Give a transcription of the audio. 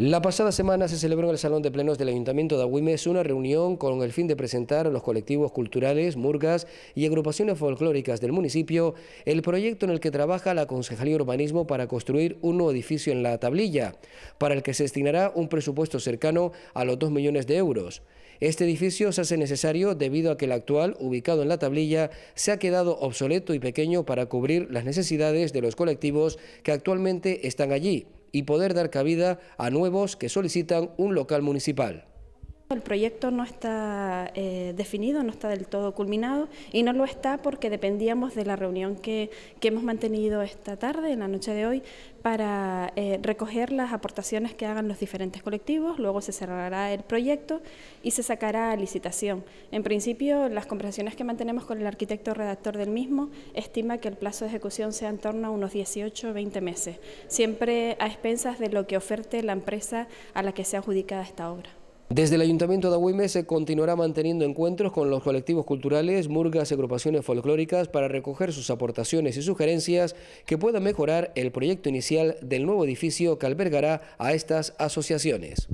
La pasada semana se celebró en el Salón de Plenos del Ayuntamiento de Agüimes una reunión con el fin de presentar a los colectivos culturales, murgas y agrupaciones folclóricas del municipio el proyecto en el que trabaja la Concejalía de Urbanismo para construir un nuevo edificio en la tablilla, para el que se destinará un presupuesto cercano a los 2 millones de euros. Este edificio se hace necesario debido a que el actual, ubicado en la tablilla, se ha quedado obsoleto y pequeño para cubrir las necesidades de los colectivos que actualmente están allí y poder dar cabida a nuevos que solicitan un local municipal. El proyecto no está eh, definido, no está del todo culminado y no lo está porque dependíamos de la reunión que, hemos mantenido esta tarde, en la noche de hoy, para eh, recoger las aportaciones que hagan los diferentes colectivos, luego se cerrará el proyecto y se sacará a licitación. En principio, las conversaciones que mantenemos con el arquitecto redactor del mismo estima que el plazo de ejecución sea en torno a unos 18 o 20 meses, siempre a expensas de lo que oferte la empresa a la que sea adjudicada esta obra. Desde el Ayuntamiento de Agüime se continuará manteniendo encuentros con los colectivos culturales, murgas y agrupaciones folclóricas para recoger sus aportaciones y sugerencias que puedan mejorar el proyecto inicial del nuevo edificio que albergará a estas asociaciones.